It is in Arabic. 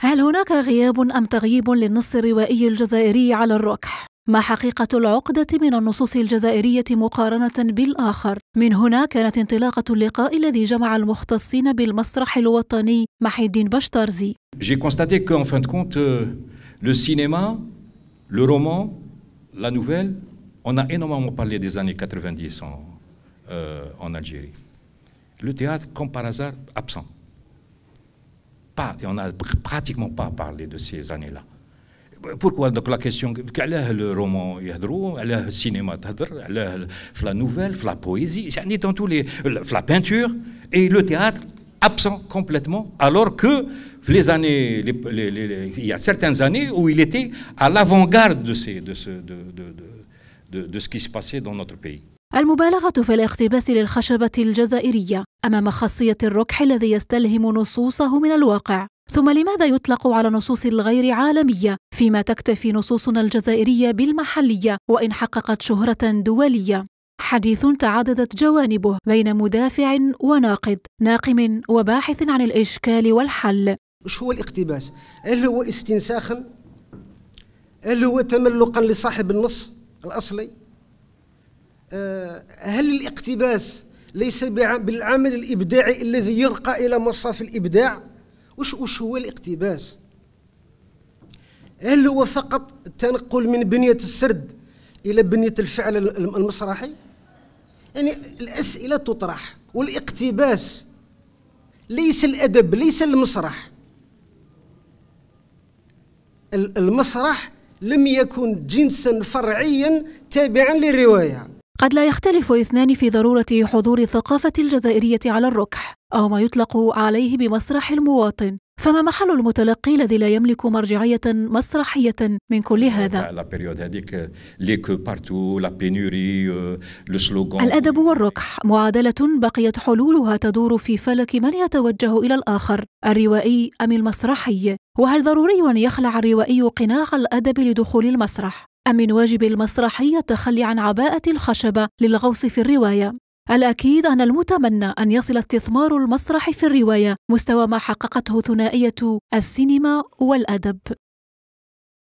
هل هناك غياب أم تغييب للنص الروائي الجزائري على الركح؟ ما حقيقة العقدة من النصوص الجزائرية مقارنة بالآخر؟ من هنا كانت انطلاقة اللقاء الذي جمع المختصين بالمسرح الوطني محي الدين بشترزي. J'ai constaté qu'en fin de compte, euh, le cinéma, le roman, la nouvelle, on a énormément parlé des années 90 en, euh, en Algérie. Le théâtre, comme par hasard, absent. et on n'a pratiquement pas parlé de ces années-là. Pourquoi donc la question est le roman yadro le cinéma Tadr, la nouvelle, la poésie, la poésie. dans tous les la peinture et le théâtre absent complètement alors que les années il y a certaines années où il était à l'avant-garde de, de, de, de, de, de ce qui se passait dans notre pays. المبالغة في الاقتباس للخشبة الجزائرية أمام خاصية الركح الذي يستلهم نصوصه من الواقع ثم لماذا يطلق على نصوص الغير عالمية فيما تكتفي نصوصنا الجزائرية بالمحلية وإن حققت شهرة دولية حديث تعددت جوانبه بين مدافع وناقد ناقم وباحث عن الإشكال والحل شو هو الاقتباس؟ هل هو استنساخا؟ هل هو تملقا لصاحب النص الأصلي؟ آه، هل الاقتباس ليس بالعمل الإبداعي الذي يرقى إلى مصاف الإبداع وش, وش هو الاقتباس هل هو فقط التنقل من بنية السرد إلى بنية الفعل المسرحي يعني الأسئلة تطرح والاقتباس ليس الأدب ليس المسرح المسرح لم يكن جنسا فرعيا تابعا للروايه قد لا يختلف اثنان في ضرورة حضور الثقافة الجزائرية على الركح أو ما يطلق عليه بمسرح المواطن فما محل المتلقي الذي لا يملك مرجعية مسرحية من كل هذا؟ euh، الأدب والركح معادلة بقيت حلولها تدور في فلك من يتوجه إلى الآخر الروائي أم المسرحي؟ وهل ضروري أن يخلع الروائي قناع الأدب لدخول المسرح؟ أم من واجب المسرحية التخلي عن عباءة الخشبة للغوص في الرواية؟ الأكيد أن المتمنى أن يصل استثمار المسرح في الرواية مستوى ما حققته ثنائية السينما والأدب